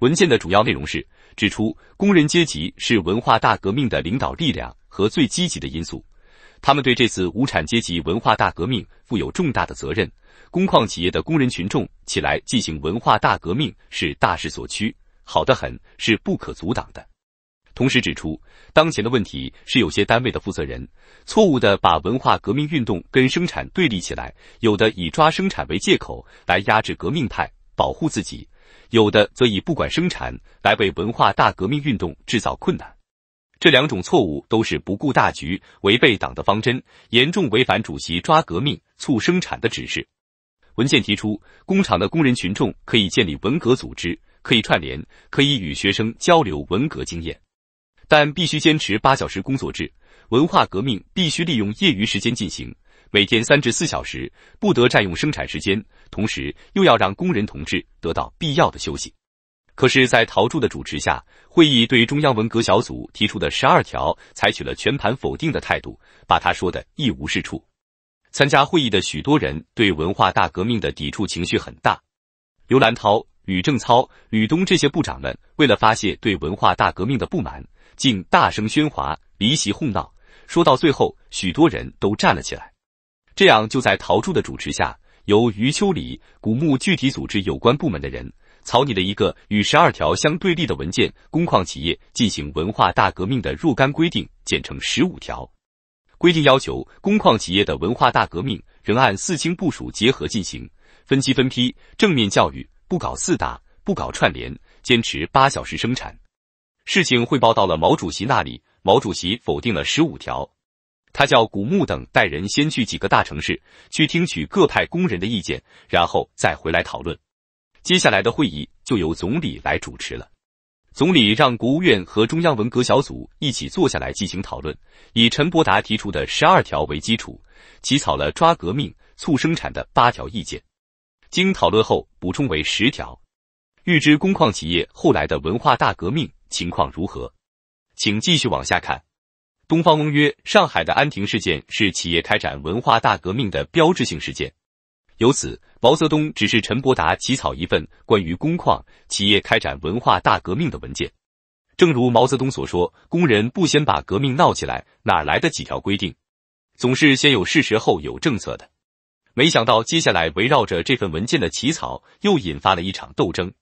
文件的主要内容是指出，工人阶级是文化大革命的领导力量和最积极的因素，他们对这次无产阶级文化大革命负有重大的责任。工矿企业的工人群众起来进行文化大革命是大势所趋，好得很，是不可阻挡的。同时指出，当前的问题是有些单位的负责人错误的把文化革命运动跟生产对立起来，有的以抓生产为借口来压制革命派，保护自己；有的则以不管生产来为文化大革命运动制造困难。这两种错误都是不顾大局，违背党的方针，严重违反主席抓革命促生产的指示。文件提出，工厂的工人群众可以建立文革组织，可以串联，可以与学生交流文革经验。但必须坚持八小时工作制，文化革命必须利用业余时间进行，每天三至四小时，不得占用生产时间，同时又要让工人同志得到必要的休息。可是，在陶铸的主持下，会议对中央文革小组提出的十二条采取了全盘否定的态度，把他说的一无是处。参加会议的许多人对文化大革命的抵触情绪很大。刘兰涛、吕正操、吕东这些部长们为了发泄对文化大革命的不满。竟大声喧哗，离席哄闹。说到最后，许多人都站了起来。这样，就在陶铸的主持下，由余秋里、古墓具体组织有关部门的人，草拟了一个与十二条相对立的文件《工矿企业进行文化大革命的若干规定》，简称十五条。规定要求，工矿企业的文化大革命仍按四清部署结合进行，分期分批，正面教育，不搞四大，不搞串联，坚持八小时生产。事情汇报到了毛主席那里，毛主席否定了十五条，他叫古木等带人先去几个大城市去听取各派工人的意见，然后再回来讨论。接下来的会议就由总理来主持了。总理让国务院和中央文革小组一起坐下来进行讨论，以陈伯达提出的十二条为基础，起草了抓革命促生产的八条意见，经讨论后补充为十条，预知工矿企业后来的文化大革命。情况如何？请继续往下看。东方翁曰：上海的安亭事件是企业开展文化大革命的标志性事件。由此，毛泽东只是陈伯达起草一份关于工矿企业开展文化大革命的文件。正如毛泽东所说，工人不先把革命闹起来，哪来的几条规定？总是先有事实，后有政策的。没想到接下来围绕着这份文件的起草，又引发了一场斗争。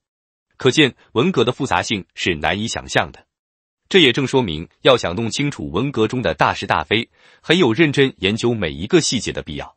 可见，文革的复杂性是难以想象的。这也正说明，要想弄清楚文革中的大是大非，很有认真研究每一个细节的必要。